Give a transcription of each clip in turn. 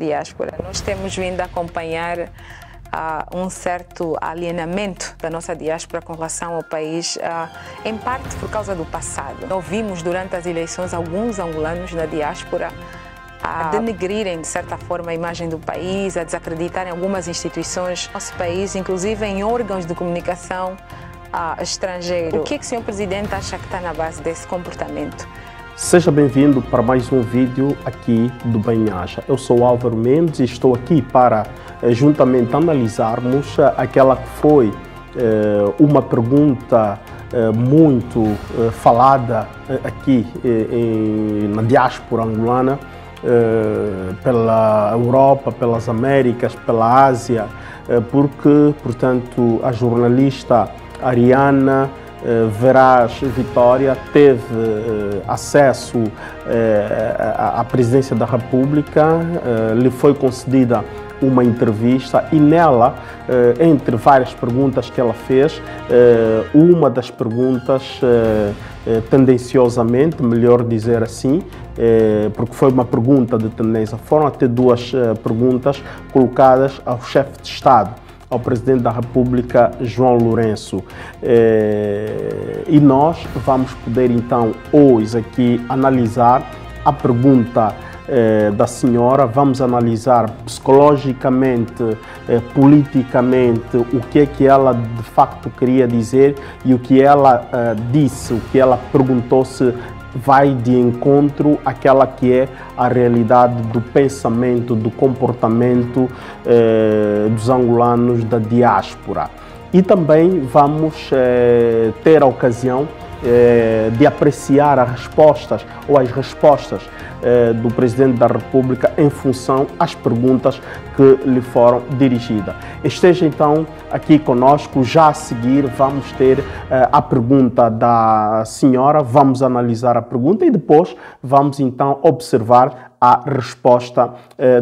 diáspora, nós temos vindo a acompanhar uh, um certo alienamento da nossa diáspora com relação ao país, uh, em parte por causa do passado. Ouvimos durante as eleições alguns angolanos na diáspora a denegrirem, de certa forma, a imagem do país, a desacreditarem algumas instituições nosso país, inclusive em órgãos de comunicação uh, estrangeiro. O que, é que o senhor presidente acha que está na base desse comportamento? Seja bem-vindo para mais um vídeo aqui do Banhaja. Eu sou Álvaro Mendes e estou aqui para eh, juntamente analisarmos eh, aquela que foi eh, uma pergunta eh, muito eh, falada eh, aqui em, na diáspora angolana, pela Europa, pelas Américas, pela Ásia, porque, portanto, a jornalista Ariana eh, Verás Vitória teve eh, acesso à eh, presidência da República, lhe foi concedida uma entrevista e nela, entre várias perguntas que ela fez, uma das perguntas, tendenciosamente, melhor dizer assim, porque foi uma pergunta de tendência, foram até duas perguntas colocadas ao chefe de Estado ao presidente da República, João Lourenço. É, e nós vamos poder então hoje aqui analisar a pergunta é, da senhora, vamos analisar psicologicamente, é, politicamente, o que é que ela de facto queria dizer e o que ela é, disse, o que ela perguntou-se vai de encontro àquela que é a realidade do pensamento, do comportamento eh, dos angolanos da diáspora. E também vamos eh, ter a ocasião é, de apreciar as respostas ou as respostas é, do Presidente da República em função às perguntas que lhe foram dirigidas. Esteja então aqui conosco, já a seguir vamos ter é, a pergunta da senhora, vamos analisar a pergunta e depois vamos então observar a resposta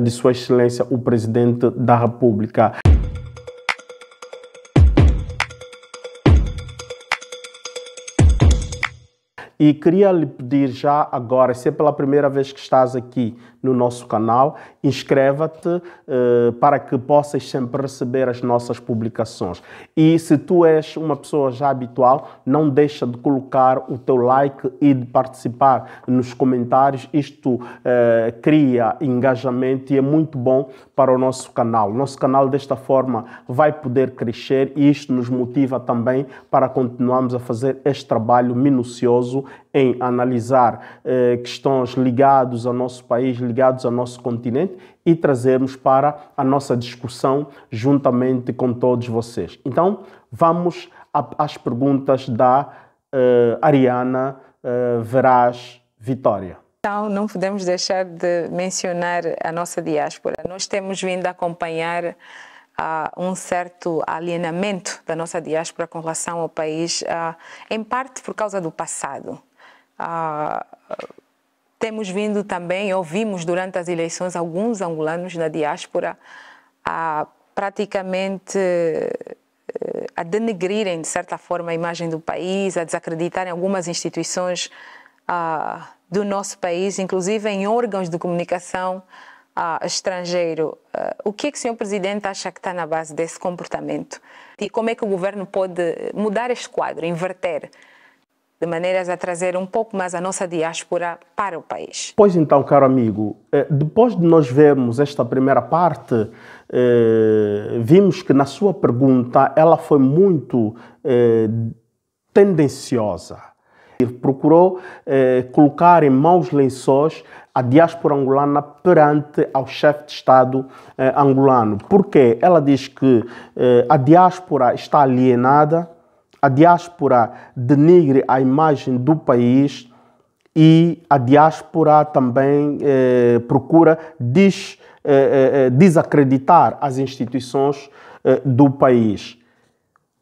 de Sua Excelência, o Presidente da República. E queria lhe pedir já agora, se é pela primeira vez que estás aqui, no nosso canal, inscreva-te uh, para que possas sempre receber as nossas publicações. E se tu és uma pessoa já habitual, não deixa de colocar o teu like e de participar nos comentários. Isto uh, cria engajamento e é muito bom para o nosso canal. O nosso canal desta forma vai poder crescer e isto nos motiva também para continuarmos a fazer este trabalho minucioso em analisar uh, questões ligadas ao nosso país, ligados ao nosso continente e trazermos para a nossa discussão juntamente com todos vocês. Então, vamos às perguntas da uh, Ariana uh, eh, Veraz Vitória. Então, não podemos deixar de mencionar a nossa diáspora. Nós temos vindo a acompanhar uh, um certo alienamento da nossa diáspora com relação ao país, uh, em parte por causa do passado. Uh, temos vindo também, ouvimos durante as eleições alguns angolanos na diáspora a praticamente eh, a denegrirem, de certa forma, a imagem do país, a desacreditarem algumas instituições uh, do nosso país, inclusive em órgãos de comunicação uh, estrangeiro. Uh, o que é que o senhor presidente acha que está na base desse comportamento? E como é que o governo pode mudar este quadro, inverter? de maneiras a trazer um pouco mais a nossa diáspora para o país. Pois então, caro amigo, eh, depois de nós vermos esta primeira parte, eh, vimos que na sua pergunta ela foi muito eh, tendenciosa. Ele procurou colocar em maus lençóis a diáspora angolana perante ao chefe de Estado angolano. Porque ela diz que a diáspora está alienada, a diáspora denigre a imagem do país e a diáspora também eh, procura des, eh, eh, eh, desacreditar as instituições eh, do país.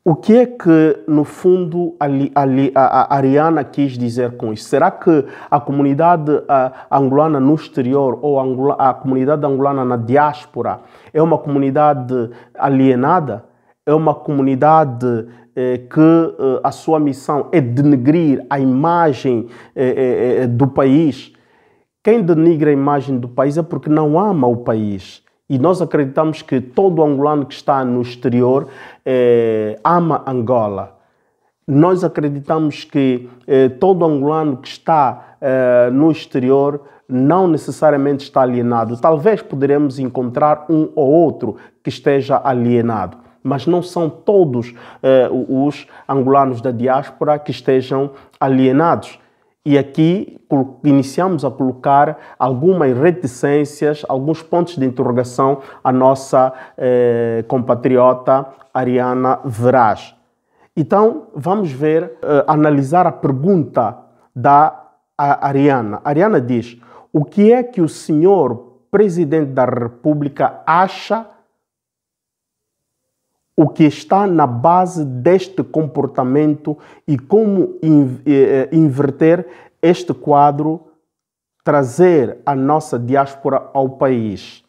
O que é que, no fundo, ali, a, a Ariana quis dizer com isso? Será que a comunidade a, angolana no exterior ou a, a comunidade angolana na diáspora é uma comunidade alienada? É uma comunidade eh, que eh, a sua missão é denegrir a imagem eh, do país. Quem denigra a imagem do país é porque não ama o país. E nós acreditamos que todo angolano que está no exterior ama Angola. Nós acreditamos que todo angolano que está no exterior não necessariamente está alienado. Talvez poderemos encontrar um ou outro que esteja alienado mas não são todos eh, os angolanos da diáspora que estejam alienados. E aqui iniciamos a colocar algumas reticências, alguns pontos de interrogação à nossa eh, compatriota Ariana Veraz. Então, vamos ver, eh, analisar a pergunta da a Ariana. A Ariana diz: O que é que o senhor presidente da República acha o que está na base deste comportamento e como in, eh, eh, inverter este quadro, trazer a nossa diáspora ao país.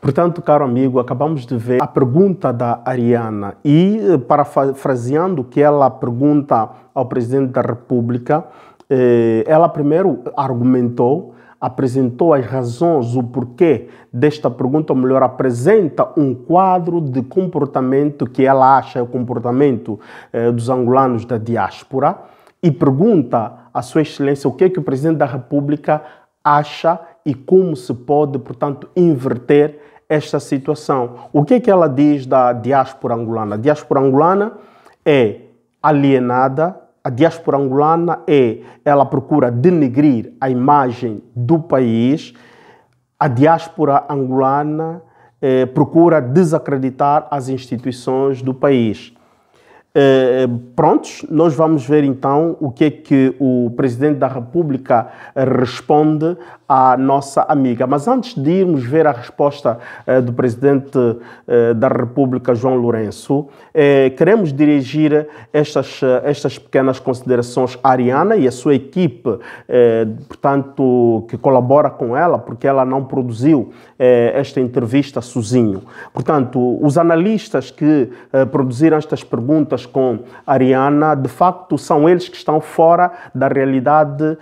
Portanto, caro amigo, acabamos de ver a pergunta da Ariana e, eh, parafraseando o que ela pergunta ao Presidente da República, eh, ela primeiro argumentou apresentou as razões, o porquê desta pergunta, ou melhor, apresenta um quadro de comportamento que ela acha é o comportamento eh, dos angolanos da diáspora e pergunta à Sua Excelência o que é que o Presidente da República acha e como se pode, portanto, inverter esta situação. O que é que ela diz da diáspora angolana? A diáspora angolana é alienada, a diáspora angolana é, ela procura denegrir a imagem do país, a diáspora angolana eh, procura desacreditar as instituições do país. Eh, prontos, nós vamos ver então o que é que o Presidente da República responde à nossa amiga. Mas antes de irmos ver a resposta eh, do presidente eh, da República, João Lourenço, eh, queremos dirigir estas, eh, estas pequenas considerações à Ariana e à sua equipe, eh, portanto, que colabora com ela, porque ela não produziu eh, esta entrevista sozinho. Portanto, os analistas que produziram estas perguntas com a Ariana, de facto, são eles que estão fora da realidade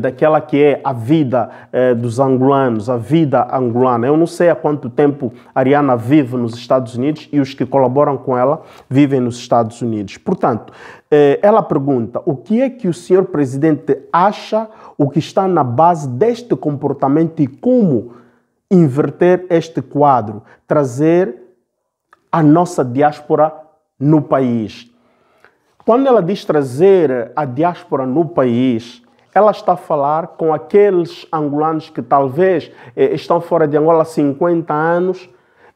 daquela que é a vida eh, dos angolanos, a vida angolana. Eu não sei há quanto tempo Ariana vive nos Estados Unidos e os que colaboram com ela vivem nos Estados Unidos. Portanto, eh, ela pergunta: o que é que o senhor presidente acha o que está na base deste comportamento e como inverter este quadro, trazer a nossa diáspora no país? Quando ela diz trazer a diáspora no país, ela está a falar com aqueles angolanos que talvez eh, estão fora de Angola há 50 anos,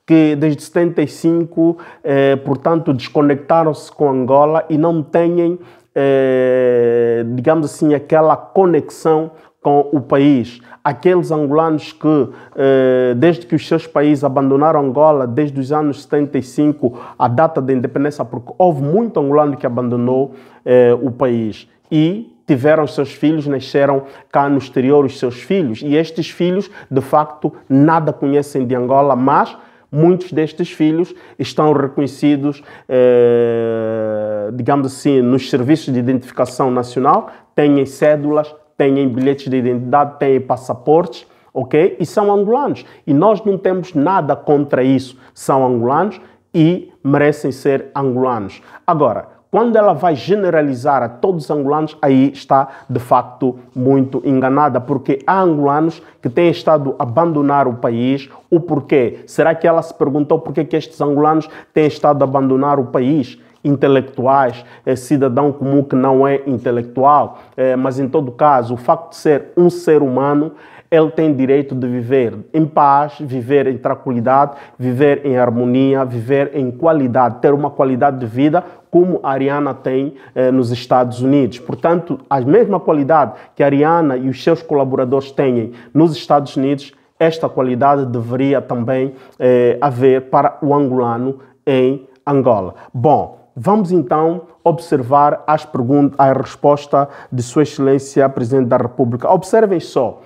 que desde 75, eh, portanto, desconectaram-se com Angola e não têm, eh, digamos assim, aquela conexão com o país. Aqueles angolanos que, eh, desde que os seus países abandonaram Angola, desde os anos 75, a data da independência, porque houve muito angolano que abandonou eh, o país. E tiveram seus filhos, nasceram cá no exterior os seus filhos. E estes filhos, de facto, nada conhecem de Angola, mas muitos destes filhos estão reconhecidos, eh, digamos assim, nos serviços de identificação nacional, têm cédulas, têm bilhetes de identidade, têm passaportes, ok? E são angolanos. E nós não temos nada contra isso. São angolanos e merecem ser angolanos. Agora, quando ela vai generalizar a todos os angolanos, aí está de facto muito enganada, porque há angolanos que têm estado a abandonar o país. O porquê? Será que ela se perguntou por que estes angolanos têm estado a abandonar o país? intelectuais, é, cidadão comum que não é intelectual, é, mas em todo caso, o facto de ser um ser humano ele tem direito de viver em paz, viver em tranquilidade, viver em harmonia, viver em qualidade, ter uma qualidade de vida como a Ariana tem eh, nos Estados Unidos. Portanto, a mesma qualidade que a Ariana e os seus colaboradores têm nos Estados Unidos, esta qualidade deveria também eh, haver para o angolano em Angola. Bom, vamos então observar as perguntas, a resposta de Sua Excelência Presidente da República. Observem só,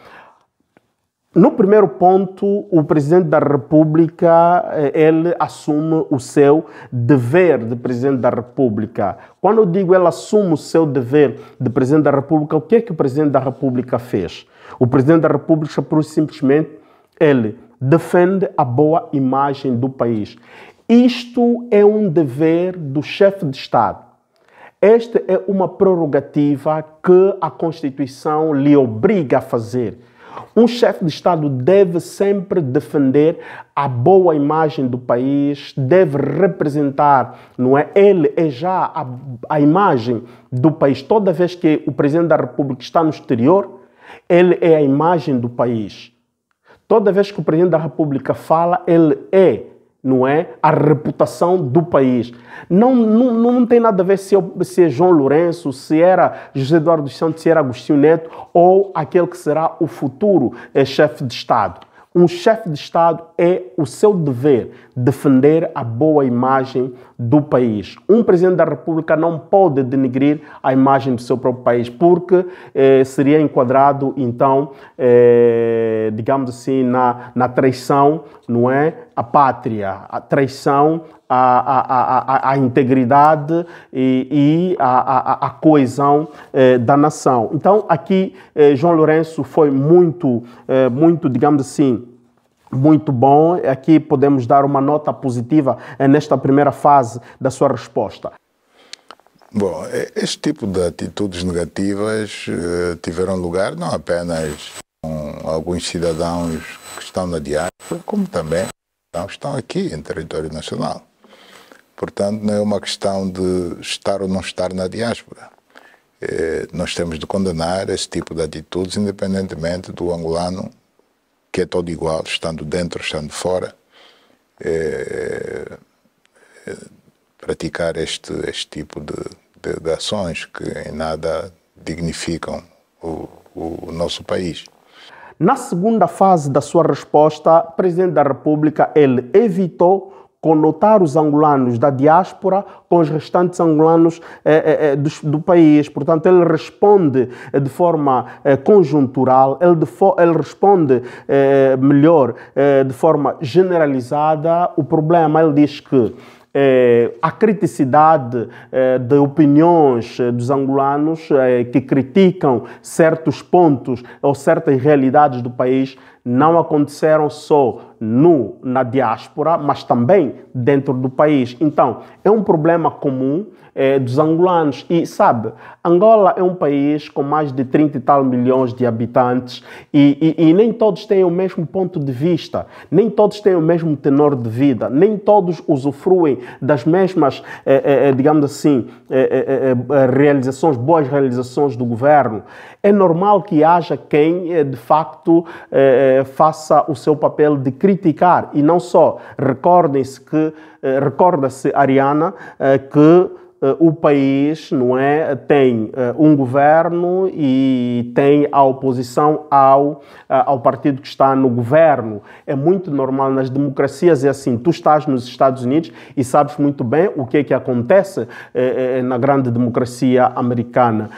no primeiro ponto, o presidente da República, eh, ele assume o seu dever de presidente da República. Quando eu digo ele assume o seu dever de presidente da República, o que é que o presidente da República fez? O presidente da República, por simplesmente, ele defende a boa imagem do país. Isto é um dever do chefe de Estado. Esta é uma prerrogativa que a Constituição lhe obriga a fazer um chefe de Estado deve sempre defender a boa imagem do país, deve representar, não é? Ele é já a, a imagem do país. Toda vez que o presidente da República está no exterior, ele é a imagem do país. Toda vez que o presidente da República fala, ele é não é? A reputação do país. Não, não, não tem nada a ver se, eu, se é João Lourenço, se era José Eduardo dos Santos, se era Agostinho Neto ou aquele que será o futuro é, chefe de Estado. Um chefe de Estado é o seu dever defender a boa imagem do país. Um presidente da República não pode denegrir a imagem do seu próprio país, porque eh, seria enquadrado, então, eh, digamos assim, na, na traição, não é? A pátria, a traição a, a, a, integridade e, e a, coesão eh, da nação. Então, aqui, eh, João Lourenço foi muito, eh, muito, digamos assim, muito bom. Aqui podemos dar uma nota positiva eh, nesta primeira fase da sua resposta. Bom, este tipo de atitudes negativas eh, tiveram lugar não apenas com alguns cidadãos que estão na diáspora, como também estão aqui em território nacional. Portanto, não é uma questão de estar ou não estar na diáspora. Eh, nós temos de condenar esse tipo de atitudes, independentemente do angolano que é todo igual, estando dentro, estando fora, é, é, praticar este, este tipo de, de, de, ações que em nada dignificam o, o nosso país. Na segunda fase da sua resposta, o Presidente da República ele evitou conotar os angolanos da diáspora com os restantes angolanos eh, eh, eh do, do, país. Portanto, ele responde eh, de forma eh, conjuntural, ele, fo ele responde eh, melhor de forma generalizada o problema. Ele diz que é, a criticidade é, de opiniões dos angolanos é, que criticam certos pontos ou certas realidades do país não aconteceram só no, na diáspora, mas também dentro do país. Então, é um problema comum é, dos angolanos. E sabe, Angola é um país com mais de 30 e tal milhões de habitantes e, e, e nem todos têm o mesmo ponto de vista, nem todos têm o mesmo tenor de vida, nem todos usufruem das mesmas, é, é, digamos assim, realizações, boas realizações do governo. É normal que haja quem, de facto, é, eh, faça o seu papel de criticar e não só. Recordem-se que, eh, recorda-se Ariana, eh, que eh, o país não é, tem eh, um governo e tem a oposição ao, eh, ao partido que está no governo. É muito normal nas democracias, é assim, tu estás nos Estados Unidos e sabes muito bem o que é que acontece na grande democracia americana,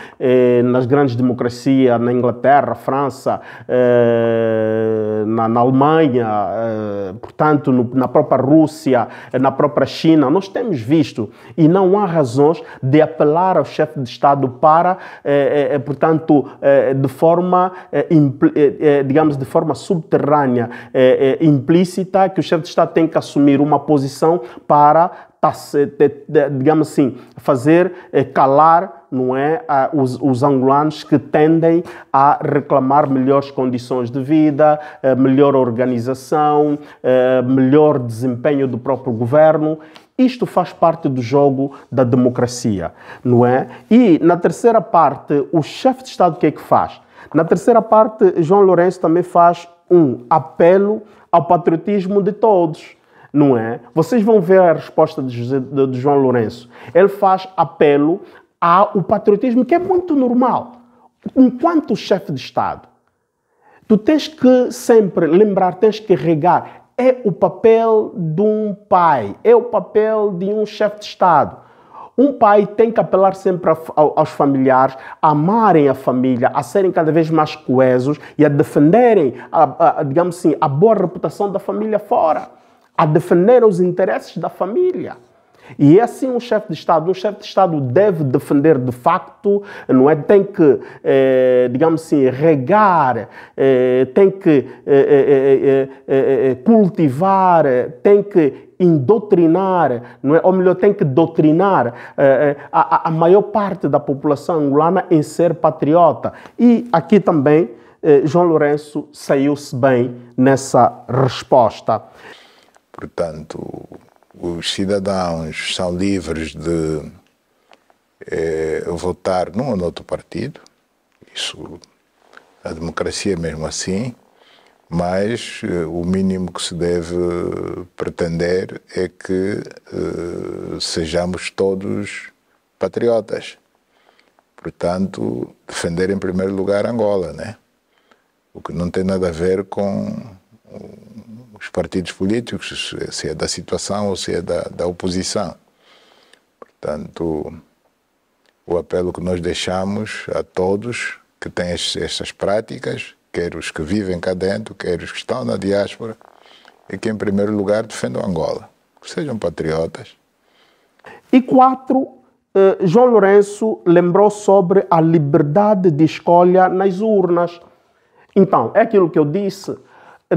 nas grandes democracias na Inglaterra, França, na, na, Alemanha, portanto, no, na própria Rússia, na própria China, nós temos visto e não há razão razões de apelar ao chefe de Estado para, eh, eh, eh portanto, eh, de forma, eh, eh, digamos, de forma subterrânea, implícita, que o chefe de Estado tem que assumir uma posição para, digamos assim, fazer calar não é, os, os, angolanos que tendem a reclamar melhores condições de vida, melhor organização, melhor desempenho do próprio governo isto faz parte do jogo da democracia, não é? E na terceira parte, o chefe de Estado o que é que faz? Na terceira parte, João Lourenço também faz um apelo ao patriotismo de todos, não é? Vocês vão ver a resposta de, José, de, de João Lourenço. Ele faz apelo ao patriotismo, que é muito normal. Enquanto chefe de Estado, tu tens que sempre lembrar, tens que regar é o papel de um pai, é o papel de um chefe de Estado. Um pai tem que apelar sempre a, a, aos familiares a amarem a família, a serem cada vez mais coesos e a defenderem, a, digamos assim, a boa reputação da família fora, a defender os interesses da família. E é assim um chefe de Estado. Um chefe de Estado deve defender de facto, não é? Tem que, eh, digamos assim, regar, eh, tem que eh, cultivar, tem que indoutrinar, não é? ou melhor, tem que doutrinar a, a, maior parte da população angolana em ser patriota. E aqui também João Lourenço saiu-se bem nessa resposta. Portanto, os cidadãos são livres de eh, votar num ou noutro partido, isso a democracia é mesmo assim, mas eh, o mínimo que se deve eh, pretender é que eh, sejamos todos patriotas. Portanto, defender em primeiro lugar Angola, né? O que não tem nada a ver com os partidos políticos, se é da situação ou se é da, da oposição. Portanto, o apelo que nós deixamos a todos que têm estas práticas, quer os que vivem cá dentro, quer os que estão na diáspora, é que, em primeiro lugar, defendam Angola, que sejam patriotas. E quatro, eh, João Lourenço lembrou sobre a liberdade de escolha nas urnas. Então, é aquilo que eu disse,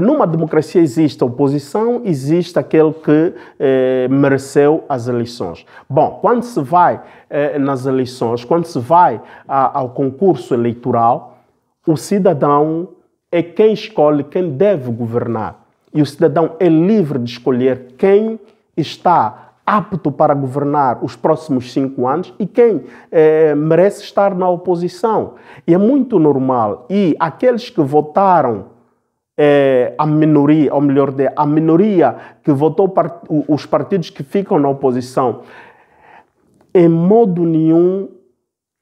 numa democracia existe a oposição, existe aquele que eh, mereceu as eleições. Bom, quando se vai eh, nas eleições, quando se vai a, ao concurso eleitoral, o cidadão é quem escolhe quem deve governar. E o cidadão é livre de escolher quem está apto para governar os próximos cinco anos e quem eh, merece estar na oposição. E é muito normal. E aqueles que votaram é, a minoria, ou melhor, a minoria que votou part os partidos que ficam na oposição, em modo nenhum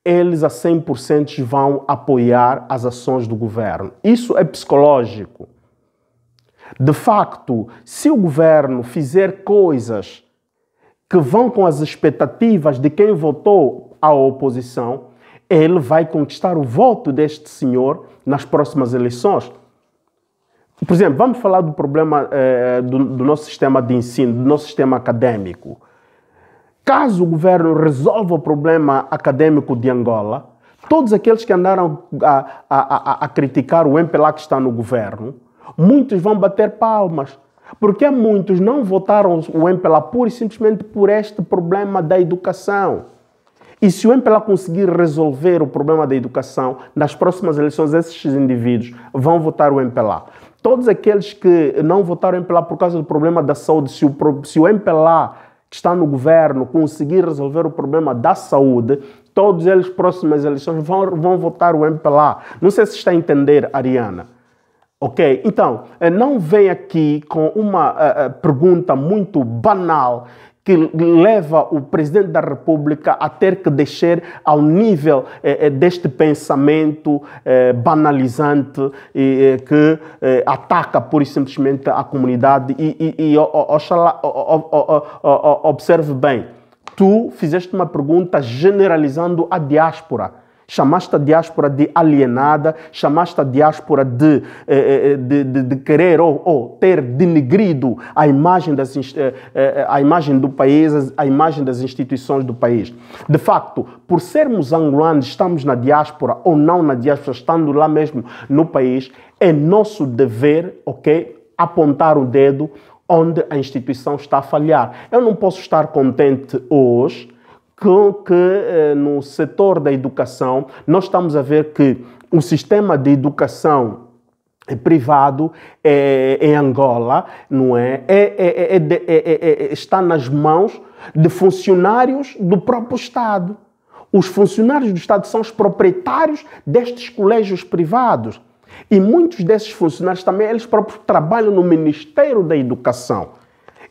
eles a 100% vão apoiar as ações do governo. Isso é psicológico. De facto, se o governo fizer coisas que vão com as expectativas de quem votou à oposição, ele vai conquistar o voto deste senhor nas próximas eleições. Por exemplo, vamos falar do problema eh, do, do, nosso sistema de ensino, do nosso sistema acadêmico. Caso o governo resolva o problema acadêmico de Angola, todos aqueles que andaram a, a, a, a criticar o MPLA que está no governo, muitos vão bater palmas. Porque muitos não votaram o MPLA pura e simplesmente por este problema da educação. E se o MPLA conseguir resolver o problema da educação, nas próximas eleições esses indivíduos vão votar o MPLA todos aqueles que não votaram em MPLA por causa do problema da saúde, se o, se o MPLA que está no governo conseguir resolver o problema da saúde, todos eles, próximas eleições, vão, vão votar o MPLA. Não sei se está a entender, Ariana. Ok? Então, eh, não vem aqui com uma uh, pergunta muito banal que leva o presidente da República a ter que descer ao nível eh, eh, deste pensamento eh, banalizante eh, que ataca pura e simplesmente a comunidade. E, e, e oxalá, observe bem, tu fizeste uma pergunta generalizando a diáspora Chamaste a diáspora de alienada, chamaste a diáspora de, eh, eh, eh, de, de, de querer ou, ou, ter denegrido a imagem, das, a imagem do país, a imagem das instituições do país. De facto, por sermos angolanos, estamos na diáspora ou não na diáspora, estando lá mesmo no país, é nosso dever, ok? Apontar o dedo onde a instituição está a falhar. Eu não posso estar contente hoje com que eh, no setor da educação nós estamos a ver que o sistema de educação eh, privado é, em é Angola não é? É, é, é, é está nas mãos de funcionários do próprio Estado. Os funcionários do Estado são os proprietários destes colégios privados. E muitos desses funcionários também, eles próprios trabalham no Ministério da Educação.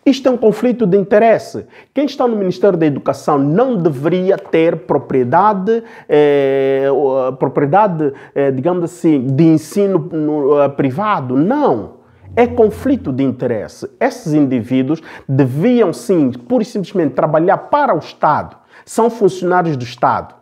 Isto é um conflito de interesse. Quem está no Ministério da Educação não deveria ter propriedade, eh, propriedade eh, digamos assim, de ensino no, eh, privado. Não. É conflito de interesse. Esses indivíduos deviam, sim, pura e simplesmente trabalhar para o Estado. São funcionários do Estado.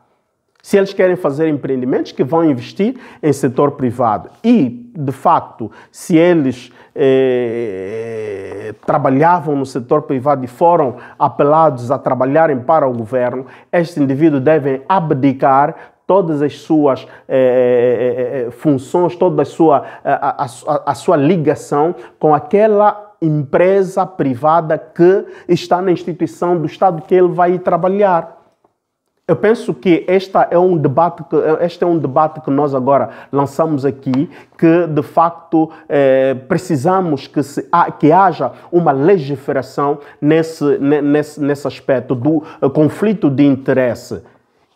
Se eles querem fazer empreendimentos, que vão investir em setor privado. E, de facto, se eles eh, trabalhavam no setor privado e foram apelados a trabalharem para o governo, este indivíduo deve abdicar todas as suas eh, eh, eh, eh funções, toda a sua, a, a, a sua ligação com aquela empresa privada que está na instituição do Estado que ele vai trabalhar. Eu penso que esta é um debate que, este é um debate que nós agora lançamos aqui, que de facto eh, precisamos que, se, que haja uma legislação nesse, nesse, nesse aspecto do eh, conflito de interesse.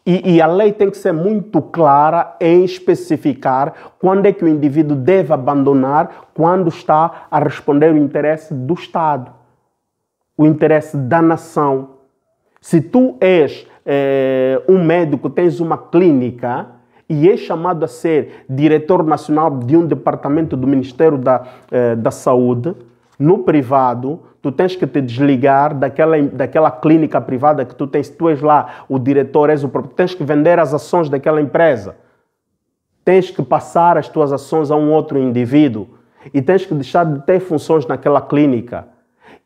E, e, a lei tem que ser muito clara em especificar quando é que o indivíduo deve abandonar, quando está a responder o interesse do Estado, o interesse da nação se tu és eh, um médico, tens uma clínica e és chamado a ser diretor nacional de um departamento do Ministério da, eh, da Saúde, no privado, tu tens que te desligar daquela, daquela clínica privada que tu tens, tu és lá o diretor, és o próprio, tens que vender as ações daquela empresa. Tens que passar as tuas ações a um outro indivíduo e tens que deixar de ter funções naquela clínica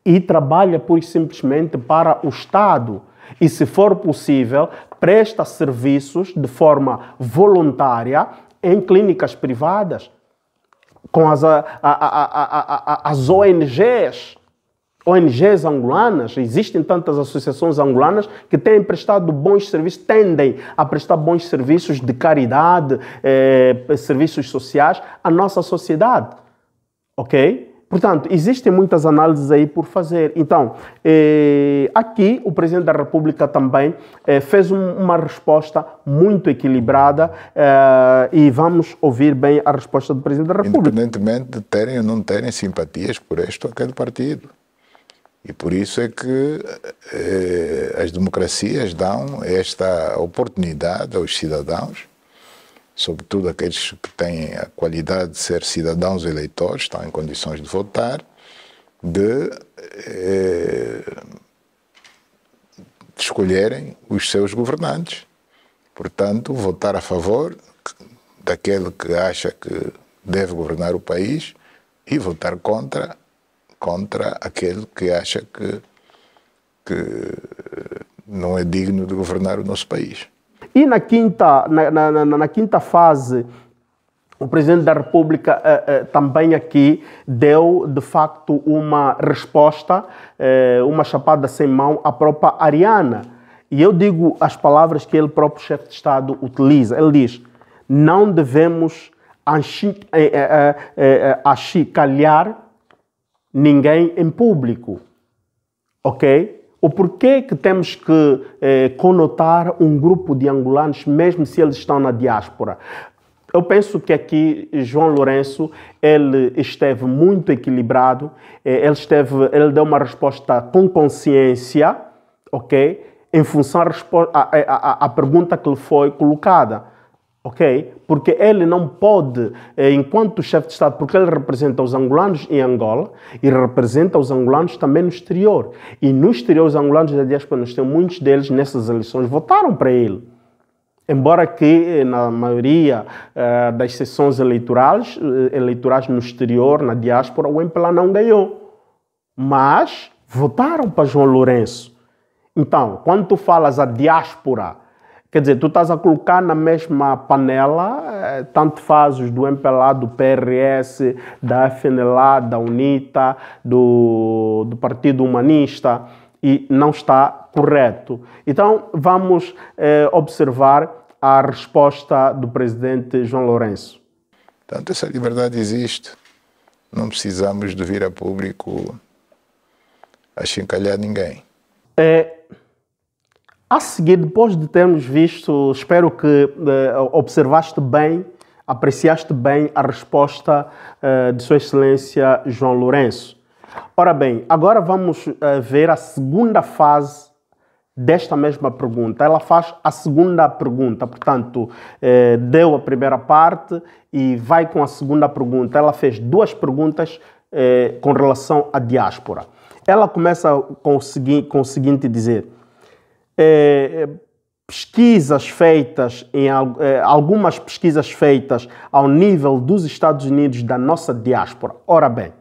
e trabalha pura simplesmente para o Estado. E, se for possível, presta serviços de forma voluntária em clínicas privadas, com as, a, a, a, as ONGs. ONGs angolanas, existem tantas associações angolanas que têm prestado bons serviços, tendem a prestar bons serviços de caridade, eh, serviços sociais à nossa sociedade. Ok? Portanto, existem muitas análises aí por fazer. Então, eh, aqui o Presidente da República também eh, fez um, uma resposta muito equilibrada eh, e vamos ouvir bem a resposta do Presidente da República. Independentemente de terem ou não terem simpatias por este ou aquele partido. E por isso é que eh, as democracias dão esta oportunidade aos cidadãos sobretudo aqueles que têm a qualidade de ser cidadãos eleitores, estão em condições de votar, de eh, escolherem os seus governantes. Portanto, votar a favor daquele que acha que deve governar o país e votar contra contra aquele que acha que, que não é digno de governar o nosso país. E na quinta, na, na, na, na quinta fase, o presidente da República eh, eh, também aqui deu, de facto, uma resposta, eh, uma chapada sem mão à própria Ariana. E eu digo as palavras que ele próprio chefe de Estado utiliza. Ele diz: não devemos eh, eh, eh, achicalhar ninguém em público. Ok? O porquê que temos que eh, conotar um grupo de angolanos, mesmo se eles estão na diáspora? Eu penso que aqui João Lourenço ele esteve muito equilibrado, eh, ele, esteve, ele deu uma resposta com consciência, ok? Em função à, à pergunta que lhe foi colocada ok? Porque ele não pode, eh, enquanto chefe de Estado, porque ele representa os angolanos em Angola e representa os angolanos também no exterior. E no exterior, os angolanos da diáspora, nós temos muitos deles nessas eleições, votaram para ele. Embora que eh, na maioria uh, das sessões eleitorais, eleitorais no exterior, na diáspora, o MPLA não ganhou. Mas votaram para João Lourenço. Então, quando tu falas a diáspora, Quer dizer, tu estás a colocar na mesma panela, eh, tanto faz os do MPLA, do PRS, da FNLA, da UNITA, do, do Partido Humanista, e não está correto. Então, vamos eh, observar a resposta do presidente João Lourenço. Portanto, essa liberdade existe. Não precisamos de vir a público a chincalhar ninguém. É, a seguir, depois de termos visto, espero que uh, observaste bem, apreciaste bem a resposta uh, de Sua Excelência João Lourenço. Ora bem, agora vamos uh, ver a segunda fase desta mesma pergunta. Ela faz a segunda pergunta, portanto, deu a primeira parte e vai com a segunda pergunta. Ela fez duas perguntas com relação à diáspora. Ela começa com o, seguinte, com o seguinte dizer é, é, pesquisas feitas, em é, algumas pesquisas feitas ao nível dos Estados Unidos da nossa diáspora. Ora bem,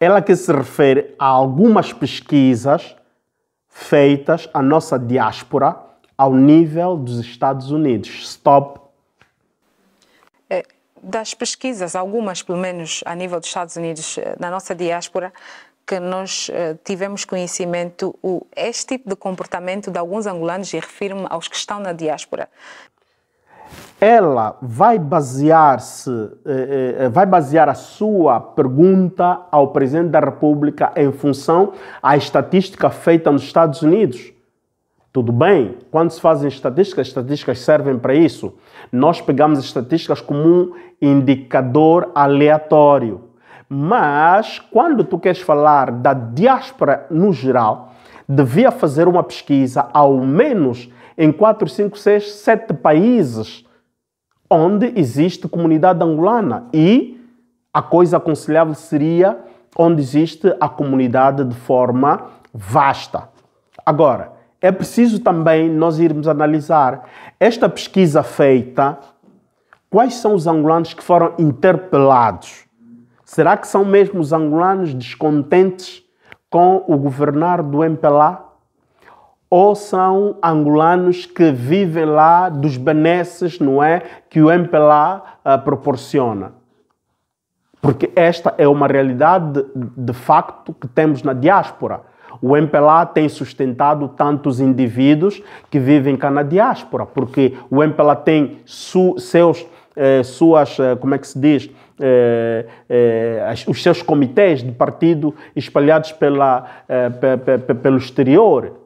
ela que se refere a algumas pesquisas feitas à nossa diáspora ao nível dos Estados Unidos. Stop. das pesquisas, algumas pelo menos a nível dos Estados Unidos, da eh, nossa diáspora, que nós uh, tivemos conhecimento o, este tipo de comportamento de alguns angolanos, e refiro-me aos que estão na diáspora. Ela vai basear-se, eh, eh, vai basear a sua pergunta ao Presidente da República em função à estatística feita nos Estados Unidos. Tudo bem, quando se fazem estatísticas, estatísticas servem para isso. Nós pegamos estatísticas como um indicador aleatório mas quando tu queres falar da diáspora no geral, devia fazer uma pesquisa ao menos em 4, 5, 6, 7 países onde existe comunidade angolana e a coisa aconselhável seria onde existe a comunidade de forma vasta. Agora, é preciso também nós irmos analisar esta pesquisa feita, quais são os angolanos que foram interpelados Será que são mesmo os angolanos descontentes com o governar do MPLA? Ou são angolanos que vivem lá dos benesses, não é, que o MPLA uh, ah, proporciona? Porque esta é uma realidade de, de facto que temos na diáspora. O MPLA tem sustentado tantos indivíduos que vivem cá na diáspora, porque o MPLA tem su, seus, eh, suas, eh, como é que se diz, é, é, os seus comitês de partido espalhados pela, é, pelo exterior.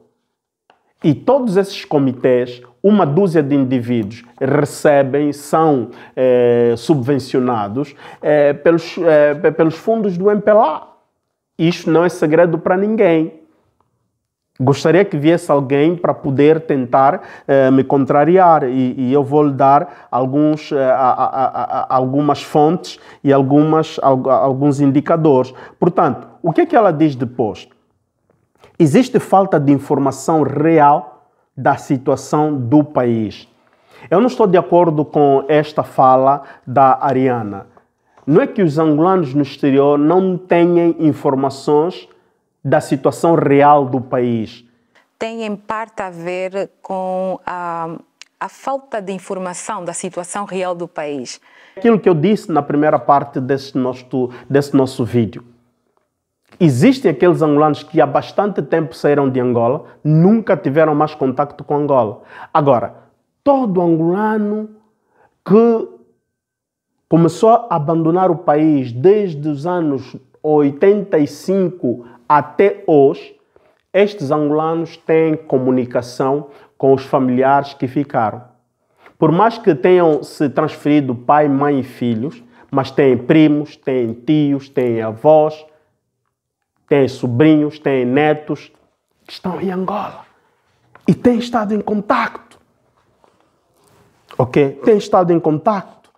E todos esses comitês, uma dúzia de indivíduos, recebem, são subvencionados pelos, pelos fundos do MPLA. Isto não é segredo para ninguém. Gostaria que viesse alguém para poder tentar eh, me contrariar e, e, eu vou lhe dar alguns, eh, a, a, a, algumas fontes e algumas, alguns indicadores. Portanto, o que é que ela diz depois? Existe falta de informação real da situação do país. Eu não estou de acordo com esta fala da Ariana. Não é que os angolanos no exterior não tenham informações da situação real do país? Tem em parte a ver com a, a falta de informação da situação real do país. Aquilo que eu disse na primeira parte desse nosso, desse nosso vídeo. Existem aqueles angolanos que há bastante tempo saíram de Angola, nunca tiveram mais contato com Angola. Agora, todo angolano que começou a abandonar o país desde os anos 85 até hoje, estes angolanos têm comunicação com os familiares que ficaram. Por mais que tenham se transferido pai, mãe e filhos, mas têm primos, têm tios, têm avós, têm sobrinhos, têm netos que estão em Angola e têm estado em contacto. Ok? Têm estado em contacto.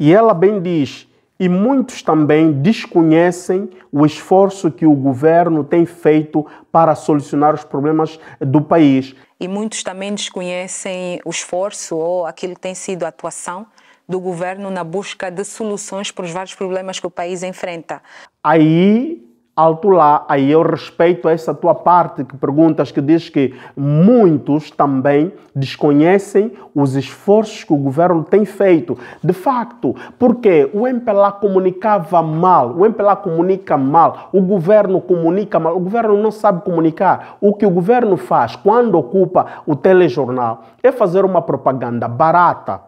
E ela bem diz: e muitos também desconhecem o esforço que o governo tem feito para solucionar os problemas do país. E muitos também desconhecem o esforço ou aquilo que tem sido a atuação do governo na busca de soluções para os vários problemas que o país enfrenta. Aí alto lá, aí eu respeito essa tua parte que perguntas, que diz que muitos também desconhecem os esforços que o governo tem feito. De facto, porque o MPLA comunicava mal, o MPLA comunica mal, o governo comunica mal, o governo não sabe comunicar. O que o governo faz quando ocupa o telejornal é fazer uma propaganda barata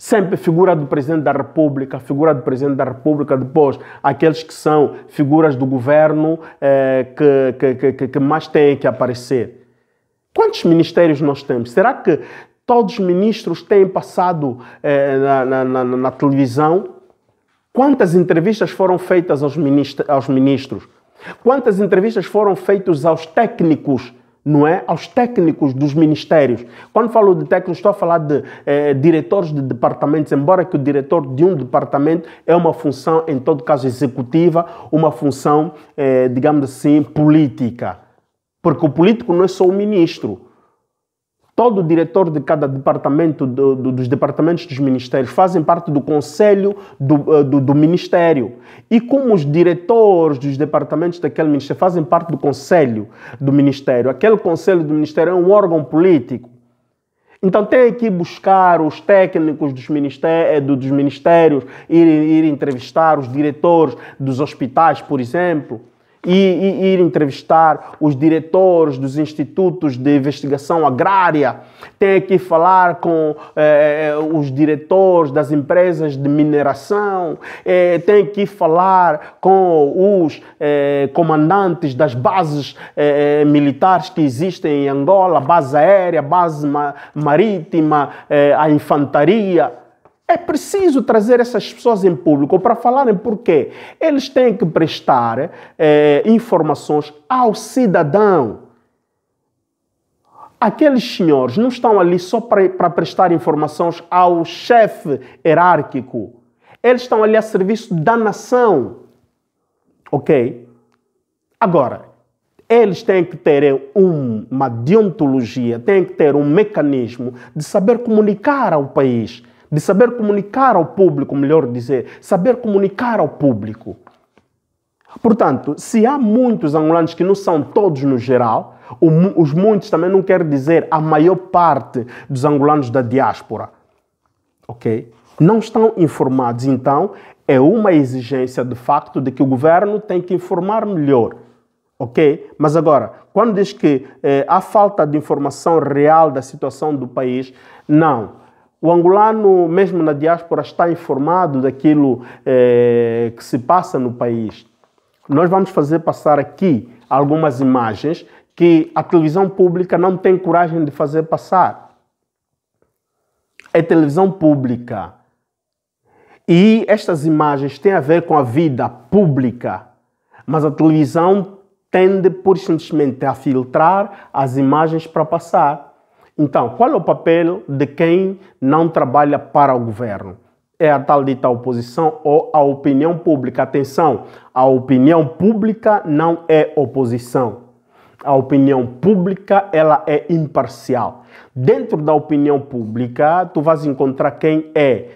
Sempre figura do presidente da República, figura do presidente da República, depois aqueles que são figuras do governo eh, que, que, que, que mais têm que aparecer. Quantos ministérios nós temos? Será que todos os ministros têm passado eh, na, na, na, na, televisão? Quantas entrevistas foram feitas aos, aos ministros? Quantas entrevistas foram feitas aos técnicos não é? aos técnicos dos ministérios. Quando falo de técnicos, estou a falar de eh, diretores de departamentos, embora que o diretor de um departamento é uma função, em todo caso, executiva, uma função, eh, digamos assim, política. Porque o político não é só o ministro. Todo o diretor de cada departamento, do, do, dos departamentos dos ministérios, fazem parte do conselho do, eh, do, do ministério. E como os diretores dos departamentos daquele ministério fazem parte do conselho do ministério, aquele conselho do ministério é um órgão político. Então tem que buscar os técnicos dos, eh, dos ministérios, ir, ir entrevistar os diretores dos hospitais, por exemplo, e, e, ir entrevistar os diretores dos institutos de investigação agrária, tem que falar com eh, eh, os diretores das empresas de mineração, eh, tem que falar com os eh, comandantes das bases eh, eh, militares que existem em Angola, base aérea, base ma marítima, a infantaria. É preciso trazer essas pessoas em público para falarem porquê. Eles têm que prestar é, informações ao cidadão. Aqueles senhores não estão ali só para, para prestar informações ao chefe hierárquico. Eles estão ali a serviço da nação. Ok? Agora, eles têm que ter um, uma deontologia, têm que ter um mecanismo de saber comunicar ao país de saber comunicar ao público, melhor dizer, saber comunicar ao público. Portanto, se há muitos angolanos que não são todos no geral, os muitos também não quer dizer a maior parte dos angolanos da diáspora. Ok? Não estão informados, então é uma exigência de facto de que o governo tem que informar melhor. Ok? Mas agora, quando diz que eh, há falta de informação real da situação do país, não o angolano, mesmo na diáspora, está informado daquilo eh, que se passa no país. Nós vamos fazer passar aqui algumas imagens que a televisão pública não tem coragem de fazer passar. É televisão pública. E estas imagens têm a ver com a vida pública, mas a televisão tende, por simplesmente, a filtrar as imagens para passar. Então, qual é o papel de quem não trabalha para o governo? É a tal dita oposição ou a opinião pública? Atenção, a opinião pública não é oposição. A opinião pública, ela é imparcial. Dentro da opinião pública, tu vais encontrar quem é,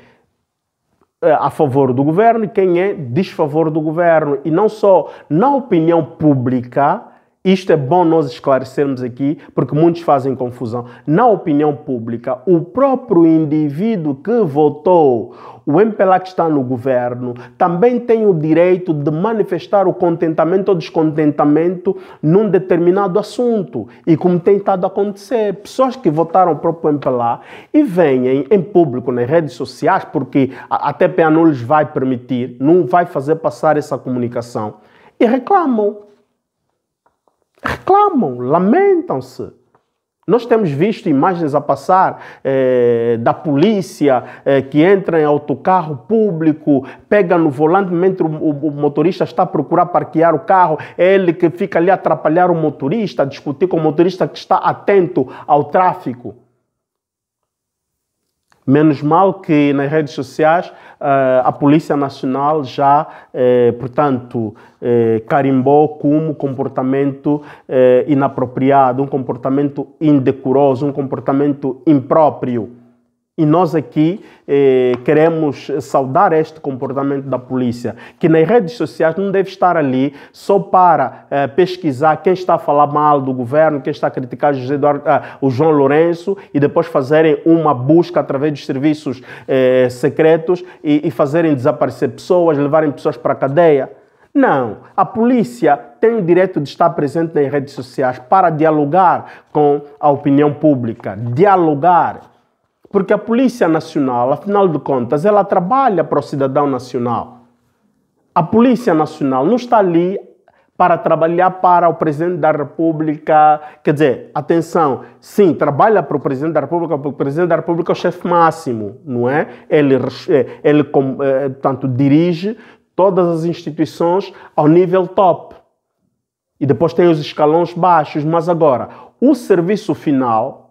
é a favor do governo e quem é desfavor do governo. E não só na opinião pública, isto é bom nós esclarecermos aqui, porque muitos fazem confusão. Na opinião pública, o próprio indivíduo que votou, o MPLA que está no governo, também tem o direito de manifestar o contentamento ou descontentamento num determinado assunto. E como tem estado a acontecer, pessoas que votaram para o MPLA e vêm em público, nas redes sociais, porque a TPA não lhes vai permitir, não vai fazer passar essa comunicação, e reclamam reclamam, lamentam-se. Nós temos visto imagens a passar eh, da polícia eh, que entra em autocarro público, pega no volante mentre o, o, o, motorista está a procurar parquear o carro, é ele que fica ali a atrapalhar o motorista, a discutir com o motorista que está atento ao tráfico. Menos mal que nas redes sociais ah, a Polícia Nacional já, eh, portanto, eh, carimbou como comportamento eh, inapropriado, um comportamento indecoroso, um comportamento impróprio. E nós aqui eh, queremos saudar este comportamento da polícia, que nas redes sociais não deve estar ali só para eh, pesquisar quem está a falar mal do governo, quem está a criticar José Eduardo, ah, o João Lourenço e depois fazerem uma busca através dos serviços eh, secretos e, e fazerem desaparecer pessoas, levarem pessoas para a cadeia. Não, a polícia tem o direito de estar presente nas redes sociais para dialogar com a opinião pública, dialogar porque a Polícia Nacional, afinal de contas, ela trabalha para o cidadão nacional. A Polícia Nacional não está ali para trabalhar para o Presidente da República. Quer dizer, atenção, sim, trabalha para o Presidente da República, porque o Presidente da República é o chefe máximo, não é? Ele, eh, ele eh, tanto dirige todas as instituições ao nível top. E depois tem os escalões baixos, mas agora, o serviço final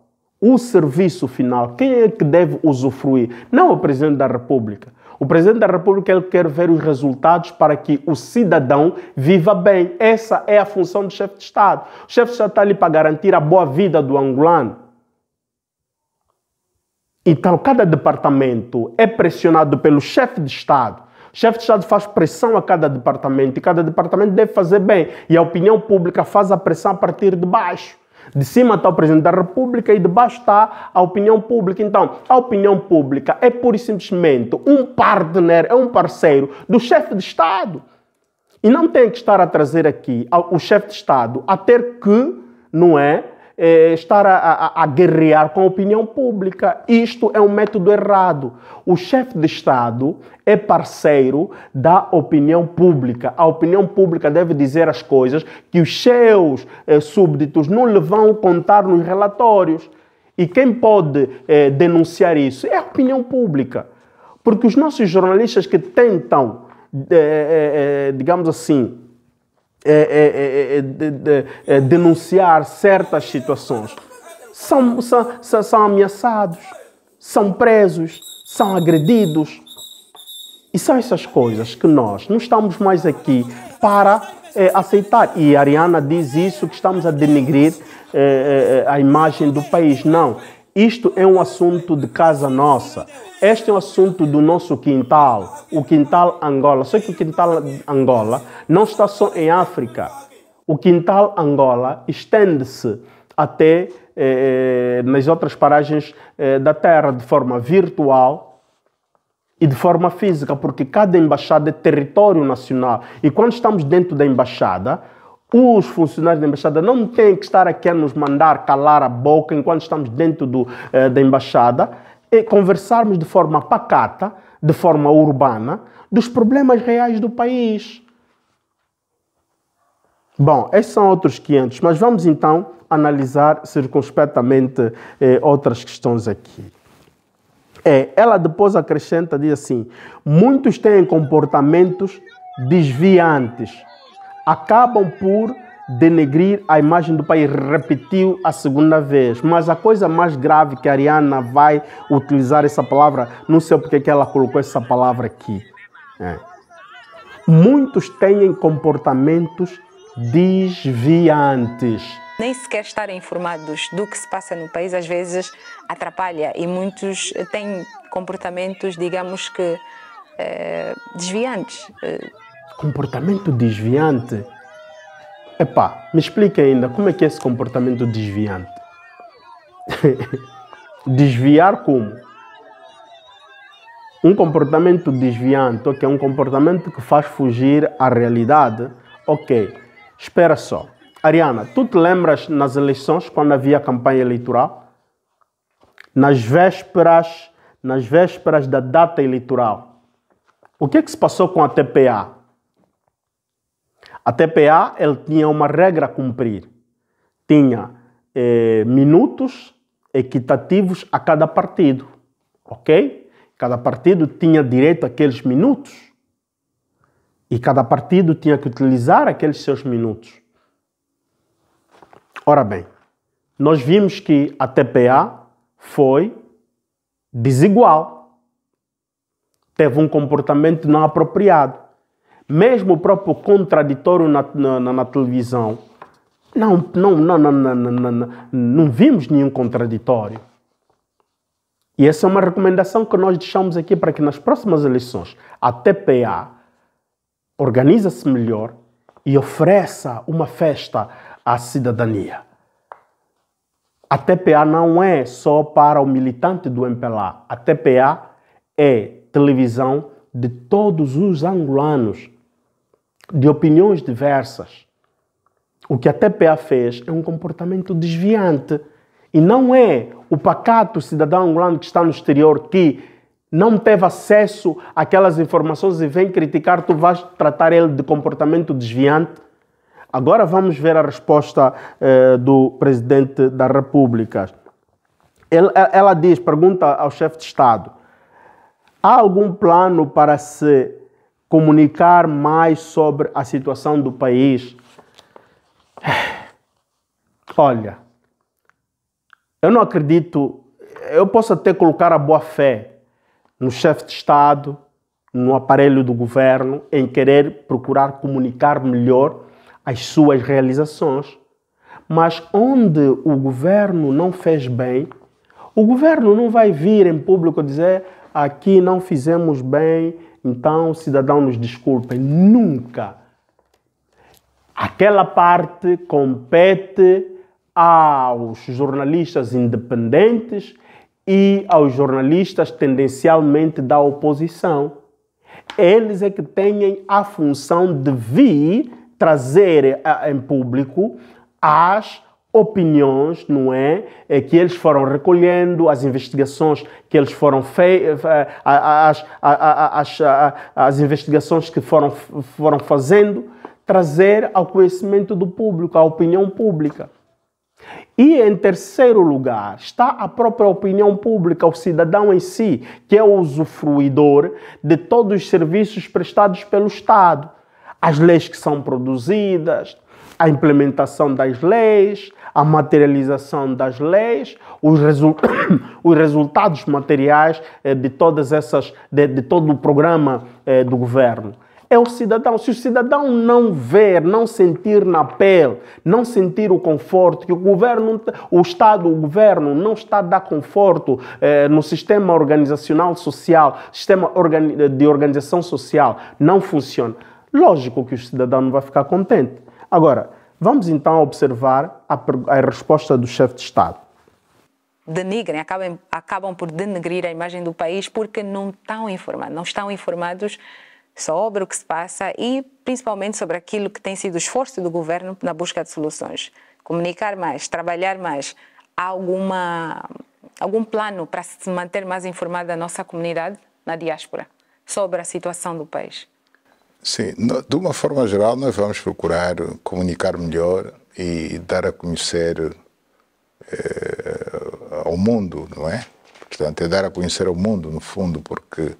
um serviço final, quem é que deve usufruir? Não o Presidente da República. O Presidente da República ele quer ver os resultados para que o cidadão viva bem. Essa é a função do chefe de Estado. O chefe de Estado está ali para garantir a boa vida do angolano. Então, cada departamento é pressionado pelo chefe de Estado. O chefe de Estado faz pressão a cada departamento e cada departamento deve fazer bem. E a opinião pública faz a pressão a partir de baixo. De cima está o Presidente da República e de baixo está a opinião pública. Então, a opinião pública é pura e simplesmente um partner, é um parceiro do chefe de Estado. E não tem que estar a trazer aqui o chefe de Estado a ter que, não é, eh, estar a, a, a, guerrear com a opinião pública. Isto é um método errado. O chefe de Estado é parceiro da opinião pública. A opinião pública deve dizer as coisas que os seus eh, súbditos não lhe vão contar nos relatórios. E quem pode eh, denunciar isso é a opinião pública. Porque os nossos jornalistas que tentam, digamos assim, é, é, denunciar certas situações são, são, são ameaçados, são presos, são agredidos. E são essas coisas que nós não estamos mais aqui para é, aceitar. E a Ariana diz isso, que estamos a denegrir é, é, a imagem do país. Não, isto é um assunto de casa nossa. Este é um assunto do nosso quintal, o quintal Angola. Só que o quintal Angola não está só em África. O quintal Angola estende-se até eh, eh nas outras paragens eh, da Terra de forma virtual e de forma física, porque cada embaixada é território nacional. E quando estamos dentro da embaixada, os funcionários da embaixada não têm que estar aqui a nos mandar calar a boca enquanto estamos dentro do, eh, da embaixada e conversarmos de forma pacata, de forma urbana, dos problemas reais do país. Bom, esses são outros 500, mas vamos então analisar circunspectamente eh, outras questões aqui. É, ela depois acrescenta, diz assim: muitos têm comportamentos desviantes acabam por denegrir a imagem do pai repetiu a segunda vez. Mas a coisa mais grave que a Ariana vai utilizar essa palavra, não sei porque que ela colocou essa palavra aqui. É. Muitos têm comportamentos desviantes. Nem sequer estarem informados do que se passa no país às vezes atrapalha e muitos têm comportamentos, digamos que, eh, desviantes. Eh, Comportamento desviante? Epá, me explica ainda como é que é esse comportamento desviante. Desviar como? Um comportamento desviante, é um comportamento que faz fugir à realidade, ok. Espera só. Ariana, tu te lembras nas eleições, quando havia campanha eleitoral? Nas vésperas, nas vésperas da data eleitoral. O que é que se passou com a TPA? A TPA ele tinha uma regra a cumprir. Tinha eh, minutos equitativos a cada partido, ok? Cada partido tinha direito àqueles minutos e cada partido tinha que utilizar aqueles seus minutos. Ora bem, nós vimos que a TPA foi desigual, teve um comportamento não apropriado mesmo o próprio contraditório na, na, na televisão, não, não, não, não, não, não, não, não vimos nenhum contraditório. E essa é uma recomendação que nós deixamos aqui para que nas próximas eleições a TPA organize-se melhor e ofereça uma festa à cidadania. A TPA não é só para o militante do MPLA. A TPA é televisão de todos os angolanos de opiniões diversas. O que a TPA fez é um comportamento desviante. E não é o pacato cidadão angolano que está no exterior que não teve acesso àquelas informações e vem criticar, tu vais tratar ele de comportamento desviante? Agora vamos ver a resposta eh, do presidente da República. Ele, eh, ela diz, pergunta ao chefe de Estado, há algum plano para se comunicar mais sobre a situação do país. Olha, eu não acredito, eu posso até colocar a boa fé no chefe de Estado, no aparelho do governo, em querer procurar comunicar melhor as suas realizações. Mas onde o governo não fez bem, o governo não vai vir em público dizer aqui não fizemos bem, então, cidadãos, desculpem, nunca. Aquela parte compete aos jornalistas independentes e aos jornalistas tendencialmente da oposição. Eles é que têm a função de vir trazer eh, em público as opiniões, não é? é? Que eles foram recolhendo, as investigações que eles foram feitas, as, as, as, as investigações que foram, foram fazendo, trazer ao conhecimento do público, à opinião pública. E em terceiro lugar está a própria opinião pública, o cidadão em si, que é o usufruidor de todos os serviços prestados pelo Estado. As leis que são produzidas, a implementação das leis, a materialização das leis, os, resu os resultados materiais eh, de todas essas de, de todo o programa eh, do governo. É o cidadão. Se o cidadão não ver, não sentir na pele, não sentir o conforto, que o governo, o Estado, o governo não está a dar conforto eh, no sistema organizacional social, sistema organi de organização social, não funciona. Lógico que o cidadão não vai ficar contente. Agora, vamos então observar a, a resposta do chefe de Estado. Denigrem, acabam, acabam por denegrir a imagem do país porque não estão informados, não estão informados sobre o que se passa e principalmente sobre aquilo que tem sido o esforço do governo na busca de soluções. Comunicar mais, trabalhar mais. Há alguma, algum plano para se manter mais informada a nossa comunidade na diáspora sobre a situação do país? Sim, de uma forma geral, nós vamos procurar comunicar melhor e dar a conhecer eh, ao mundo, não é? Portanto, é dar a conhecer ao mundo, no fundo, porque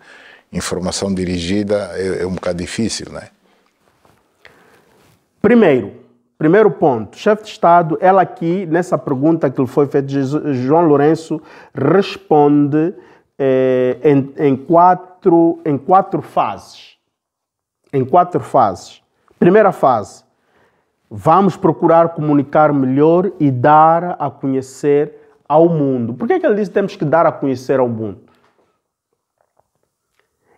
informação dirigida é, é um bocado difícil, não é? Primeiro, primeiro ponto, chefe de Estado, ela aqui, nessa pergunta que lhe foi feita, João Lourenço responde eh, em, em, quatro, em quatro fases em quatro fases. Primeira fase, vamos procurar comunicar melhor e dar a conhecer ao mundo. Por que, é que ele diz que temos que dar a conhecer ao mundo?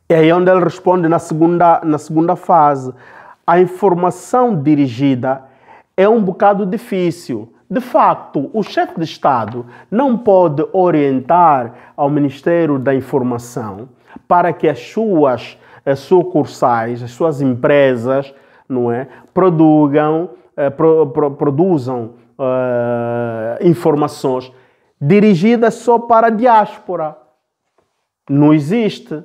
É aí onde ele responde na segunda, na segunda fase. A informação dirigida é um bocado difícil. De facto, o chefe de Estado não pode orientar ao Ministério da Informação para que as suas as sucursais, as suas empresas, não é? Produgam, eh, pro, pro, produzam eh, informações dirigidas só para a diáspora. Não existe.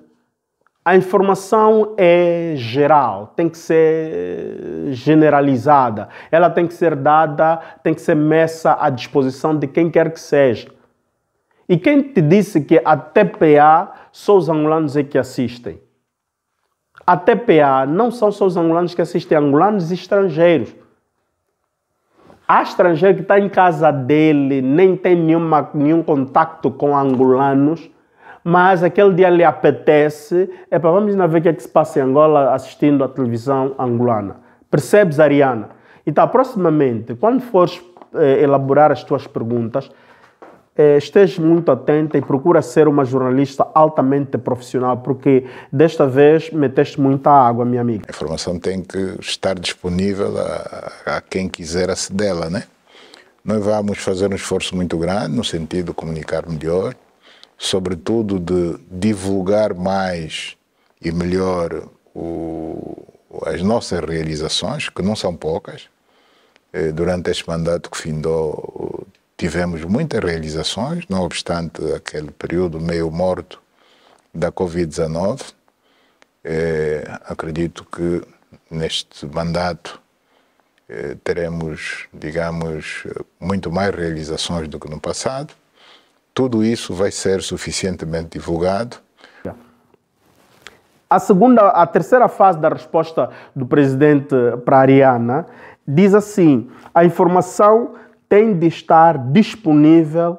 A informação é geral, tem que ser generalizada, ela tem que ser dada, tem que ser messa à disposição de quem quer que seja. E quem te disse que a TPA só os angolanos é que assistem? A TPA não são só os angolanos que assistem, angolanos e estrangeiros. Há estrangeiro que está em casa dele, nem tem nenhuma, nenhum contato com angolanos, mas aquele dia lhe apetece. É para vamos ver o que é que se passa em Angola assistindo à televisão angolana. Percebes, Ariana? Então, tá, proximamente, quando fores eh, elaborar as tuas perguntas, eh, esteja muito atenta e procura ser uma jornalista altamente profissional, porque desta vez meteste muita água, minha amiga. A informação tem que estar disponível a, a quem quiser acedê-la, né? Nós vamos fazer um esforço muito grande no sentido de comunicar melhor, sobretudo de divulgar mais e melhor o, as nossas realizações, que não são poucas. Eh, durante este mandato que findou, Tivemos muitas realizações, não obstante aquele período meio morto da Covid-19. É, acredito que neste mandato é, teremos, digamos, muito mais realizações do que no passado. Tudo isso vai ser suficientemente divulgado. A segunda, a terceira fase da resposta do presidente para a Ariana diz assim: a informação tem de estar disponível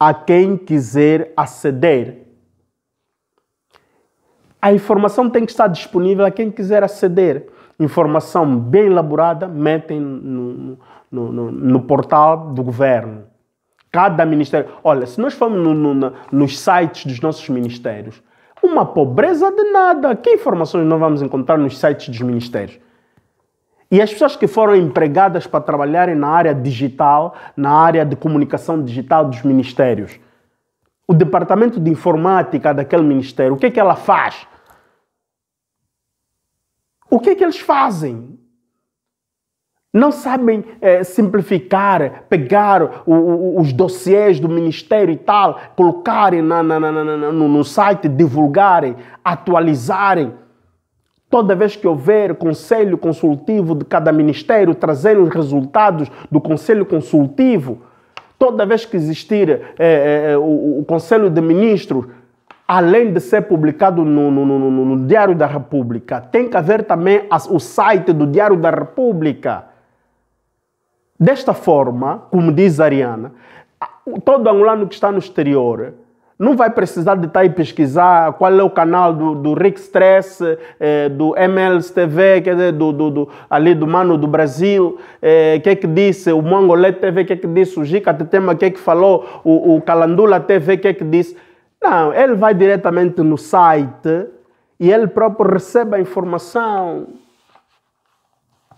a quem quiser aceder. A informação tem que estar disponível a quem quiser aceder. Informação bem elaborada, metem no, no, no, no portal do governo. Cada ministério. Olha, se nós formos nos sites dos nossos ministérios, uma pobreza de nada. Que informações nós vamos encontrar nos sites dos ministérios? E as pessoas que foram empregadas para trabalharem na área digital, na área de comunicação digital dos ministérios, o departamento de informática daquele ministério, o que é que ela faz? O que é que eles fazem? Não sabem é, simplificar, pegar o, o, os dossiês do ministério e tal, colocarem na, na, na, no, no site, divulgarem, atualizarem. Toda vez que houver conselho consultivo de cada ministério trazendo os resultados do conselho consultivo, toda vez que existir é, é, o, o, conselho de ministros, além de ser publicado no, no, no, no Diário da República, tem que haver também as, o site do Diário da República. Desta forma, como diz a Ariana, todo angolano que está no exterior não vai precisar de estar aí pesquisar qual é o canal do, do Rick Stress, eh, do MLS TV, quer dizer, do, do, do, ali do Mano do Brasil, o eh, que é que disse, o Mongolete TV, o que é que disse, o Jica Tetema, o que é que falou, o, o Calandula TV, o que é que disse. Não, ele vai diretamente no site e ele próprio recebe a informação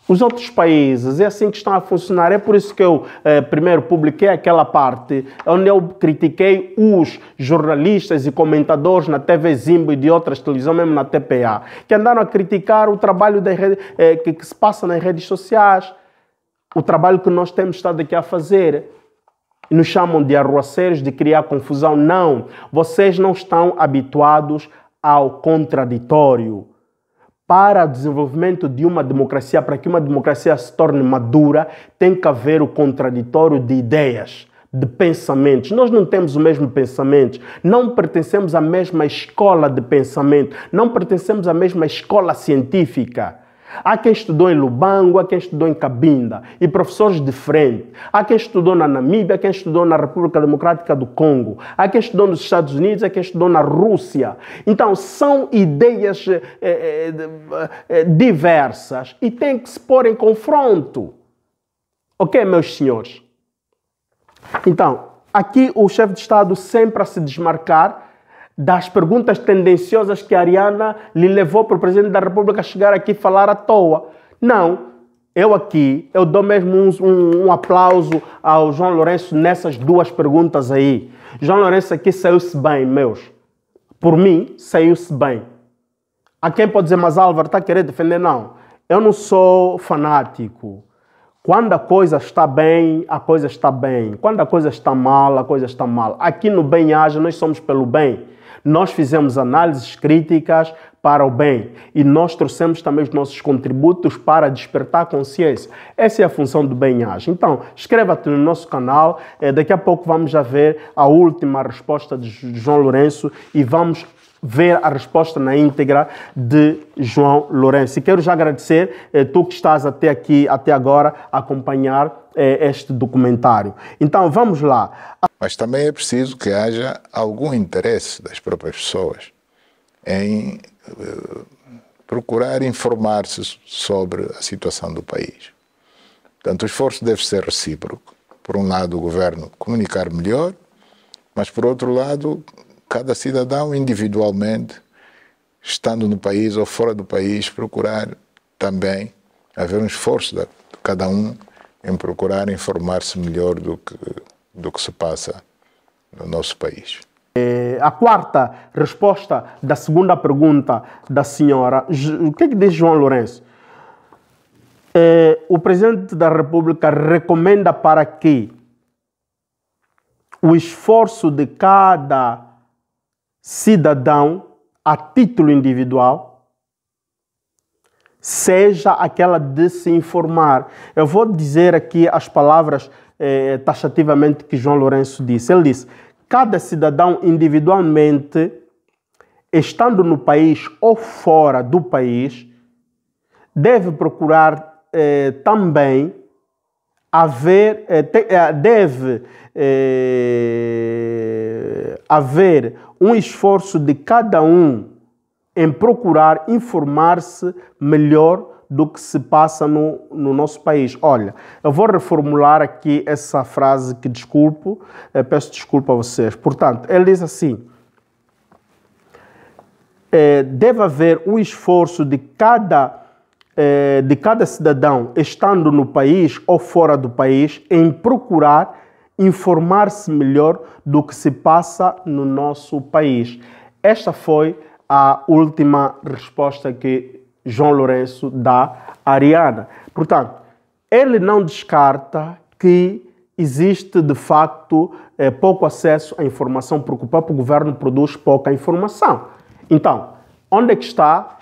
os outros países. É assim que estão a funcionar. É por isso que eu eh, primeiro publiquei aquela parte onde eu critiquei os jornalistas e comentadores na TV Zimbo e de outras televisões, mesmo na TPA, que andaram a criticar o trabalho rede, eh, que, que se passa nas redes sociais, o trabalho que nós temos estado aqui a fazer nos chamam de arruaceiros, de criar confusão. Não, vocês não estão habituados ao contraditório para o desenvolvimento de uma democracia, para que uma democracia se torne madura, tem que haver o contraditório de ideias, de pensamentos. Nós não temos o mesmo pensamento, não pertencemos à mesma escola de pensamento, não pertencemos à mesma escola científica. Há quem estudou em Lubango, há quem estudou em Cabinda, e professores diferentes. Há quem estudou na Namíbia, há quem estudou na República Democrática do Congo, há quem estudou nos Estados Unidos, há quem estudou na Rússia. Então, são ideias eh, eh, eh, diversas e têm que se pôr em confronto. Ok, meus senhores? Então, aqui o chefe de Estado sempre a se desmarcar das perguntas tendenciosas que a Ariana lhe levou para o presidente da República chegar aqui falar à toa. Não, eu aqui, eu dou mesmo um, um, um, aplauso ao João Lourenço nessas duas perguntas aí. João Lourenço aqui saiu-se bem, meus. Por mim, saiu-se bem. A quem pode dizer, mas Álvaro está querendo defender? Não. Eu não sou fanático. Quando a coisa está bem, a coisa está bem. Quando a coisa está mal, a coisa está mal. Aqui no Bem Haja, nós somos pelo bem. Nós fizemos análises críticas para o bem e nós trouxemos também os nossos contributos para despertar a consciência. Essa é a função do bem aja Então, inscreva-te no nosso canal. Eh, daqui a pouco vamos já ver a última resposta de João Lourenço e vamos ver a resposta na íntegra de João Lourenço. E quero já agradecer eh, tu que estás até aqui, até agora, a acompanhar é, este documentário. Então vamos lá. Mas também é preciso que haja algum interesse das próprias pessoas em uh, procurar informar-se sobre a situação do país. Portanto, o esforço deve ser recíproco. Por um lado, o governo comunicar melhor, mas por outro lado, cada cidadão individualmente, estando no país ou fora do país, procurar também haver um esforço de cada um em procurar informar-se melhor do que, do que se passa no nosso país. É a quarta resposta da segunda pergunta da senhora, o que, é que diz João Lourenço? É, o presidente da República recomenda para que o esforço de cada cidadão, a título individual, seja aquela de se informar. Eu vou dizer aqui as palavras eh, taxativamente que João Lourenço disse. Ele disse: cada cidadão individualmente, estando no país ou fora do país, deve procurar eh, também haver, eh, te, eh, deve eh, haver um esforço de cada um em procurar informar-se melhor do que se passa no, no, nosso país. Olha, eu vou reformular aqui essa frase que desculpo, eh, peço desculpa a vocês. Portanto, ele diz assim: é, deve haver um esforço de cada é, de cada cidadão, estando no país ou fora do país, em procurar informar-se melhor do que se passa no nosso país. Esta foi a última resposta que João Lourenço dá a Ariana. Portanto, ele não descarta que existe de facto é, pouco acesso à informação, porque o próprio governo produz pouca informação. Então, onde é que está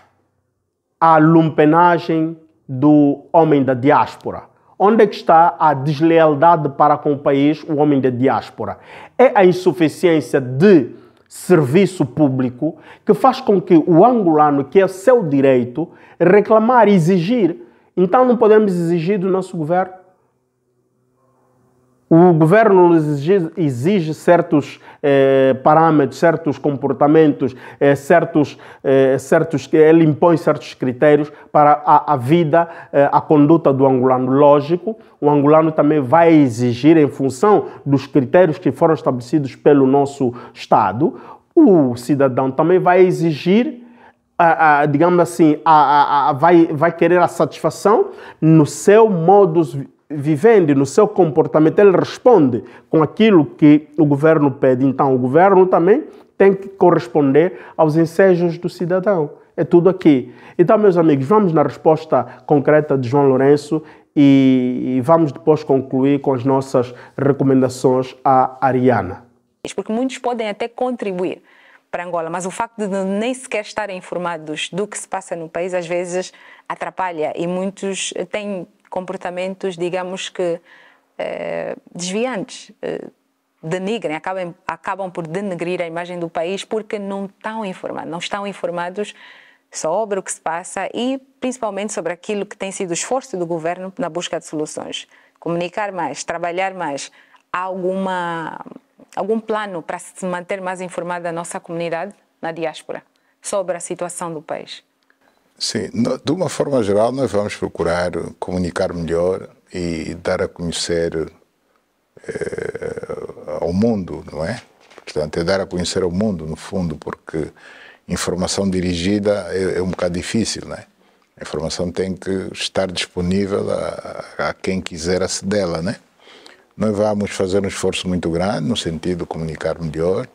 a lumpenagem do homem da diáspora? Onde é que está a deslealdade para com o país, o homem da diáspora? É a insuficiência de serviço público que faz com que o angolano, que é seu direito, reclamar, exigir. Então não podemos exigir do nosso governo o governo exige, exige certos eh, parâmetros, certos comportamentos, eh, certos, eh, certos, ele impõe certos critérios para a, a vida, eh, a conduta do angolano. Lógico, o angolano também vai exigir, em função dos critérios que foram estabelecidos pelo nosso Estado, o cidadão também vai exigir. A, a, digamos assim, a, vai, vai querer a satisfação no seu modus vivendo no seu comportamento, ele responde com aquilo que o governo pede. Então, o governo também tem que corresponder aos ensejos do cidadão. É tudo aqui. Então, meus amigos, vamos na resposta concreta de João Lourenço e vamos depois concluir com as nossas recomendações à Ariana. Porque muitos podem até contribuir para Angola, mas o facto de nem sequer estarem informados do que se passa no país às vezes atrapalha e muitos têm comportamentos, digamos que eh, desviantes, eh, denigrem, acabem, acabam por denegrir a imagem do país porque não estão informados, não estão informados sobre o que se passa e principalmente sobre aquilo que tem sido o esforço do governo na busca de soluções. Comunicar mais, trabalhar mais, há alguma algum plano para se manter mais informada a nossa comunidade na diáspora sobre a situação do país? Sim, de uma forma geral, nós vamos procurar comunicar melhor e dar a conhecer eh, ao mundo, não é? Portanto, é dar a conhecer ao mundo, no fundo, porque informação dirigida é, é um bocado difícil, não é? A informação tem que estar disponível a, a quem quiser acedê-la, né? Nós vamos fazer um esforço muito grande no sentido de comunicar melhor,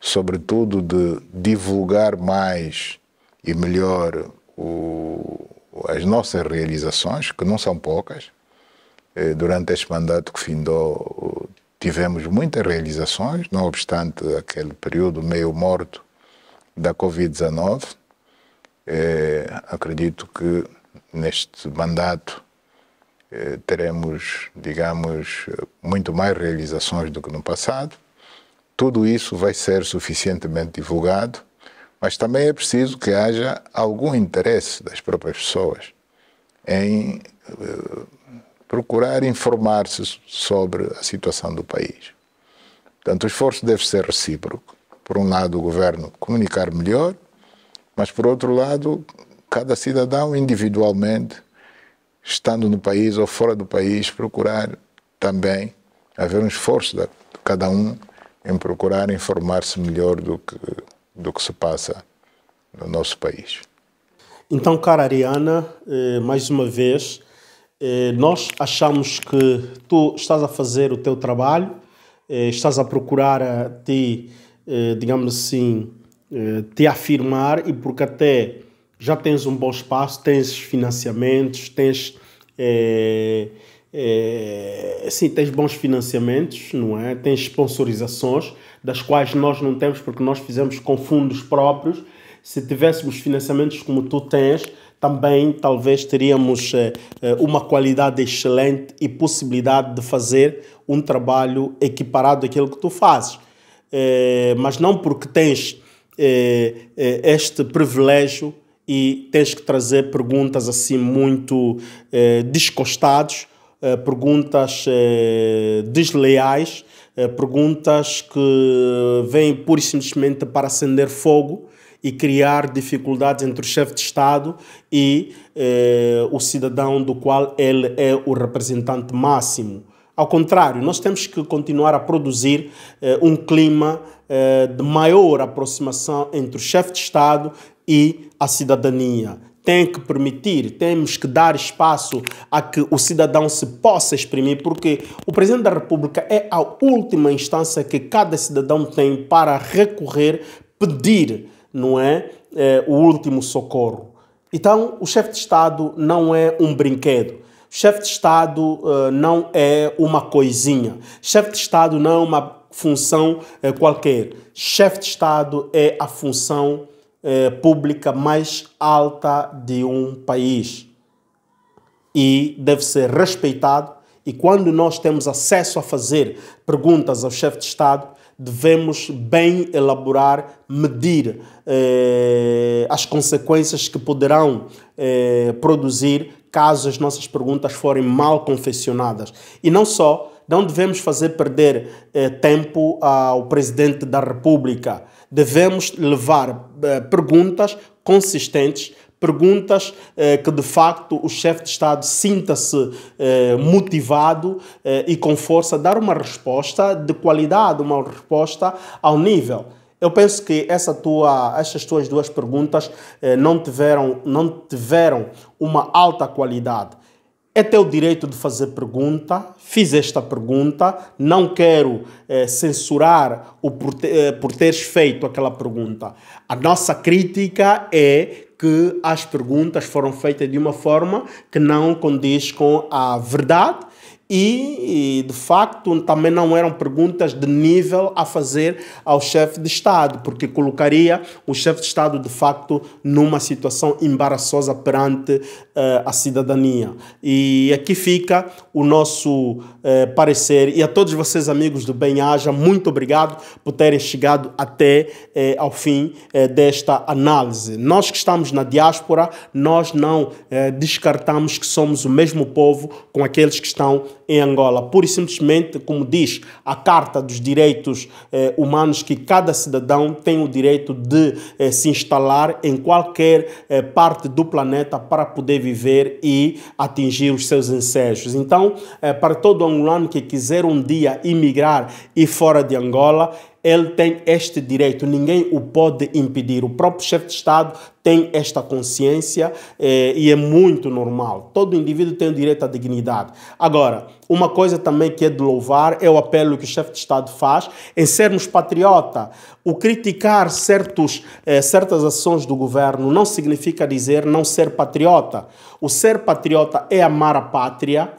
sobretudo de divulgar mais e melhor o, as nossas realizações, que não são poucas. Eh, durante este mandato que findou, tivemos muitas realizações, não obstante aquele período meio morto da Covid-19. Eh, acredito que neste mandato eh, teremos, digamos, muito mais realizações do que no passado. Tudo isso vai ser suficientemente divulgado mas também é preciso que haja algum interesse das próprias pessoas em eh, procurar informar-se sobre a situação do país. Portanto, o esforço deve ser recíproco. Por um lado, o governo comunicar melhor, mas por outro lado, cada cidadão individualmente, estando no país ou fora do país, procurar também haver um esforço de cada um em procurar informar-se melhor do que do que se passa no nosso país. Então, cara Ariana, eh, mais uma vez, eh, nós achamos que tu estás a fazer o teu trabalho, eh, estás a procurar a te, digamos assim, te afirmar e porque até já tens um bom espaço, tens financiamentos, tens é, é, sim, tens bons financiamentos, não é? Tens sponsorizações, das quais nós não temos porque nós fizemos com fundos próprios. Se tivéssemos financiamentos como tu tens, também talvez teríamos eh, eh, uma qualidade excelente e possibilidade de fazer um trabalho equiparado àquilo que tu fazes. Eh, mas não porque tens este privilégio e tens que trazer perguntas assim muito eh, descostados, eh, perguntas eh, desleais eh, perguntas que vêm pura e simplesmente para acender fogo e criar dificuldades entre o chefe de Estado e eh, o cidadão do qual ele é o representante máximo. Ao contrário, nós temos que continuar a produzir eh, um clima eh, de maior aproximação entre o chefe de Estado e a cidadania, tem que permitir, temos que dar espaço a que o cidadão se possa exprimir, porque o Presidente da República é a última instância que cada cidadão tem para recorrer, pedir, não é, é o último socorro. Então, o chefe de Estado não é um brinquedo. Chefe de Estado uh, não é uma coisinha. Chefe de Estado não é uma função uh, qualquer. Chefe de Estado é a função eh, pública mais alta de um país e deve ser respeitado. E quando nós temos acesso a fazer perguntas ao chefe de Estado, devemos bem elaborar, medir eh, as consequências que poderão eh, produzir caso as nossas perguntas forem mal confeccionadas. E não só, não devemos fazer perder eh, tempo ao presidente da República devemos levar eh, perguntas consistentes perguntas eh, que de facto o chefe de Estado sinta-se eh, motivado e com força a dar uma resposta de qualidade, uma resposta ao nível. Eu penso que essa tua, estas tuas duas perguntas não, tiveram, não tiveram uma alta qualidade é teu direito de fazer pergunta. Fiz esta pergunta. Não quero eh, censurar o por, te, eh, por teres feito aquela pergunta. A nossa crítica é que as perguntas foram feitas de uma forma que não condiz com a verdade e, e, de facto também não eram perguntas de nível a fazer ao chefe de Estado, porque colocaria o chefe de Estado de facto numa situação embaraçosa perante eh, a cidadania. E aqui fica o nosso eh, parecer. E a todos vocês, amigos do Bem Haja, muito obrigado por terem chegado até eh, ao fim desta análise. Nós que estamos na diáspora, nós não descartamos que somos o mesmo povo com aqueles que estão em Angola. Pura e simplesmente, como diz a Carta dos Direitos eh, Humanos, que cada cidadão tem o direito de eh, se instalar em qualquer eh, parte do planeta para poder viver e atingir os seus ensejos. Então, eh, para todo angolano que quiser um dia imigrar e fora de Angola, ele tem este direito, ninguém o pode impedir. O próprio chefe de Estado tem esta consciência eh, e é muito normal. Todo indivíduo tem o direito à dignidade. Agora, uma coisa também que é de louvar é o apelo que o chefe de Estado faz em sermos patriota. O criticar certos, eh, certas ações do governo não significa dizer não ser patriota. O ser patriota é amar a pátria,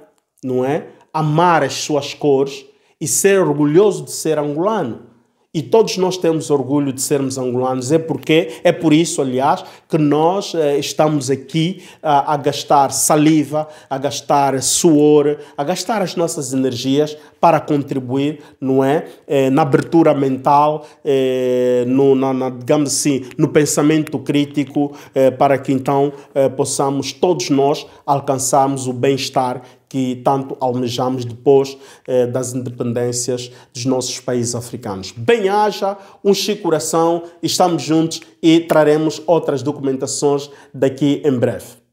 não é? Amar as suas cores e ser orgulhoso de ser angolano. E todos nós temos orgulho de sermos angolanos. É porque é por isso, aliás, que nós eh, estamos aqui eh, a gastar saliva, a gastar suor, a gastar as nossas energias para contribuir, não é, eh, na abertura mental, no, na, na, digamos assim, no pensamento crítico, para que então possamos todos nós alcançarmos o bem-estar que tanto almejamos depois eh, das independências dos nossos países africanos. Bem haja, um chico coração, estamos juntos e traremos outras documentações daqui em breve.